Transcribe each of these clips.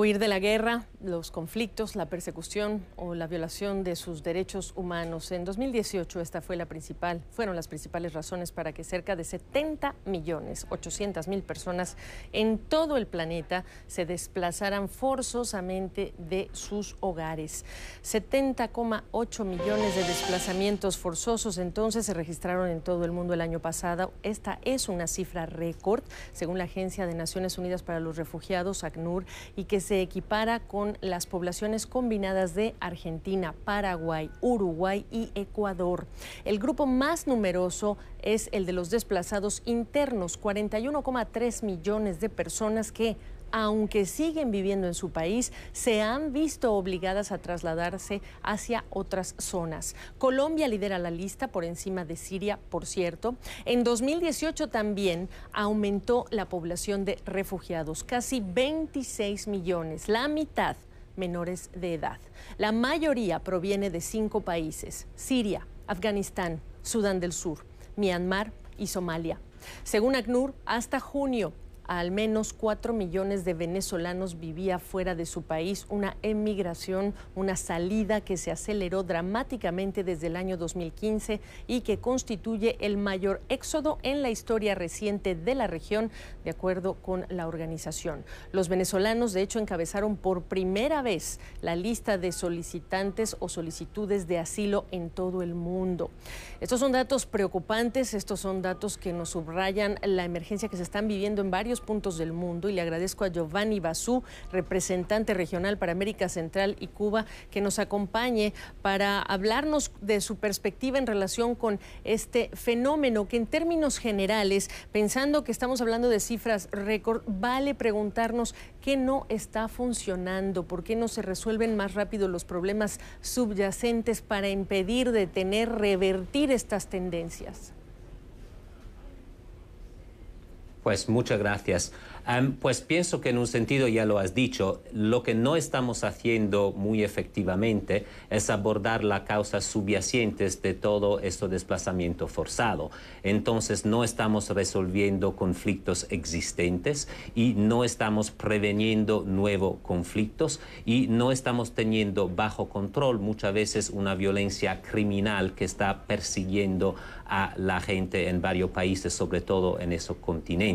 huir de la guerra, los conflictos, la persecución o la violación de sus derechos humanos. En 2018 esta fue la principal, fueron las principales razones para que cerca de 70 millones 800 mil personas en todo el planeta se desplazaran forzosamente de sus hogares. 70,8 millones de desplazamientos forzosos entonces se registraron en todo el mundo el año pasado. Esta es una cifra récord según la Agencia de Naciones Unidas para los Refugiados ACNUR y que se equipara con las poblaciones combinadas de Argentina, Paraguay, Uruguay y Ecuador. El grupo más numeroso es el de los desplazados internos, 41,3 millones de personas que aunque siguen viviendo en su país, se han visto obligadas a trasladarse hacia otras zonas. Colombia lidera la lista por encima de Siria, por cierto. En 2018 también aumentó la población de refugiados, casi 26 millones, la mitad menores de edad. La mayoría proviene de cinco países, Siria, Afganistán, Sudán del Sur, Myanmar y Somalia. Según ACNUR, hasta junio al menos 4 millones de venezolanos vivía fuera de su país, una emigración, una salida que se aceleró dramáticamente desde el año 2015 y que constituye el mayor éxodo en la historia reciente de la región, de acuerdo con la organización. Los venezolanos, de hecho, encabezaron por primera vez la lista de solicitantes o solicitudes de asilo en todo el mundo. Estos son datos preocupantes, estos son datos que nos subrayan la emergencia que se están viviendo en varios puntos del mundo y le agradezco a Giovanni Basú, representante regional para América Central y Cuba, que nos acompañe para hablarnos de su perspectiva en relación con este fenómeno que en términos generales, pensando que estamos hablando de cifras récord, vale preguntarnos qué no está funcionando, por qué no se resuelven más rápido los problemas subyacentes para impedir, detener, revertir estas tendencias. Pues muchas gracias. pues pienso que en un sentido ya lo has dicho, lo que no estamos haciendo muy efectivamente es abordar las causas subyacentes de todo este desplazamiento forzado. Entonces no estamos resolviendo conflictos existentes y no estamos preveniendo nuevos conflictos y no estamos teniendo bajo control muchas veces una violencia criminal que está persiguiendo a la gente en varios países, sobre todo en esos continentes.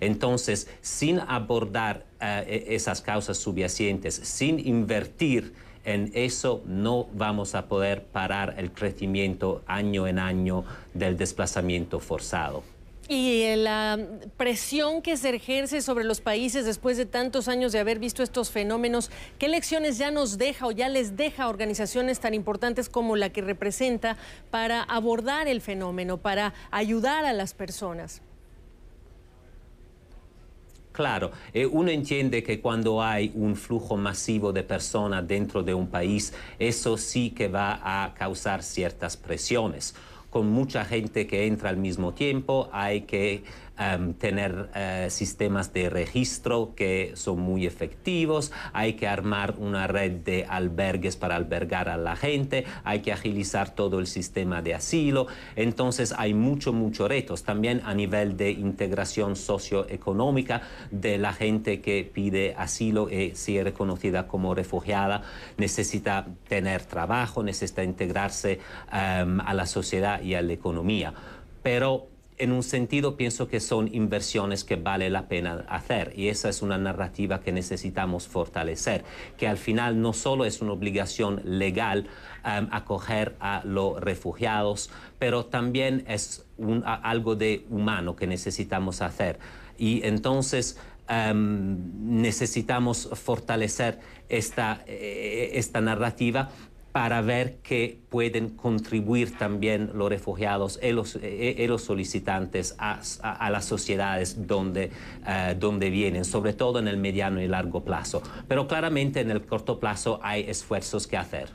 Entonces, sin abordar eh, e-, esas causas subyacentes, sin invertir en eso no vamos a poder parar el crecimiento año en año del desplazamiento forzado. Y eh, la presión que se ejerce sobre los países después de tantos años de haber visto estos fenómenos, ¿qué lecciones ya nos deja o ya les deja organizaciones tan importantes como la que representa para abordar el fenómeno, para ayudar a las personas? Claro, eh, uno entiende que cuando hay un flujo masivo de personas dentro de un país, eso sí que va a causar ciertas presiones. Con mucha gente que entra al mismo tiempo, hay que Em, tener eh, sistemas de registro que son muy efectivos, hay que armar una red de albergues para albergar a la gente, hay que agilizar todo el sistema de asilo, entonces hay muchos, muchos retos también a nivel de integración socioeconómica de la gente que pide asilo y eh, si es reconocida como refugiada, necesita tener trabajo, necesita integrarse em, a la sociedad y a la economía. Pero en un sentido pienso que son inversiones que vale la pena hacer y esa es una narrativa que necesitamos fortalecer, que al final no solo es una obligación legal em, acoger a los refugiados, pero también es algo de humano que necesitamos hacer. Y entonces em, necesitamos fortalecer esta, e, e, esta narrativa para ver qué pueden contribuir también los refugiados y los, eh, eh, los solicitantes a, las sociedades donde, eh, donde vienen, sobre todo en el mediano y largo plazo. Pero claramente en el corto plazo hay esfuerzos que hacer.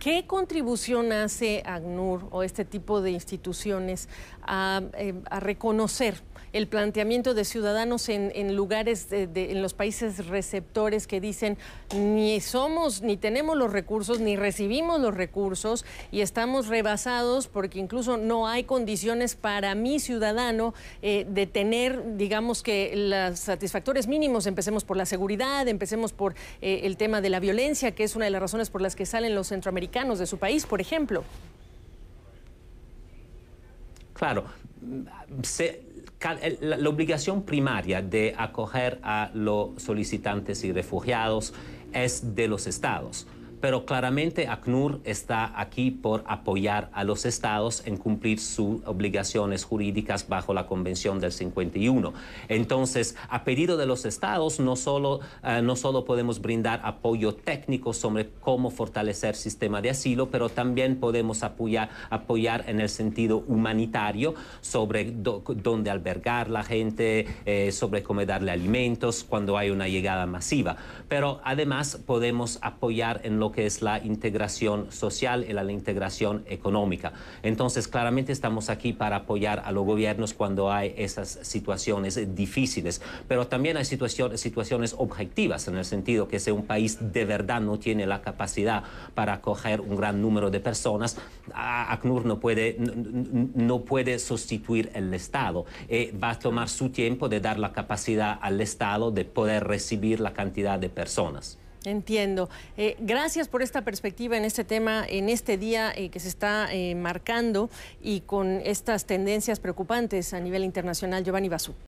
¿Qué contribución hace ACNUR o este tipo de instituciones a, a reconocer el planteamiento de ciudadanos en, lugares, en los países receptores que dicen ni somos, ni tenemos los recursos, ni recibimos los recursos y estamos rebasados porque incluso no hay condiciones para mi ciudadano eh, de tener, digamos que, los satisfactores mínimos. Empecemos por la seguridad, empecemos por eh, el tema de la violencia, que es una de las razones por las que salen los centroamericanos de su país, por ejemplo. Claro, la obligación primaria de acoger a los solicitantes y refugiados es de los estados pero claramente ACNUR está aquí por apoyar a los estados en cumplir sus obligaciones jurídicas bajo la Convención del 51. Entonces, a pedido de los estados, no solo, eh, no solo podemos brindar apoyo técnico sobre cómo fortalecer el sistema de asilo, pero también podemos apoyar, apoyar en el sentido humanitario sobre dónde albergar la gente, eh, sobre cómo darle alimentos cuando hay una llegada masiva. Pero además podemos apoyar en lo que es la integración social y la integración económica. Entonces, claramente estamos aquí para apoyar a los gobiernos cuando hay esas situaciones difíciles, pero también hay situaciones, situaciones objetivas, en el sentido que si un país de verdad no tiene la capacidad para acoger un gran número de personas, ACNUR no puede, no puede sustituir el Estado. Eh, va a tomar su tiempo de dar la capacidad al Estado de poder recibir la cantidad de personas. Entiendo. Eh, gracias por esta perspectiva en este tema, en este día eh, que se está eh, marcando y con estas tendencias preocupantes a nivel internacional. Giovanni Basú.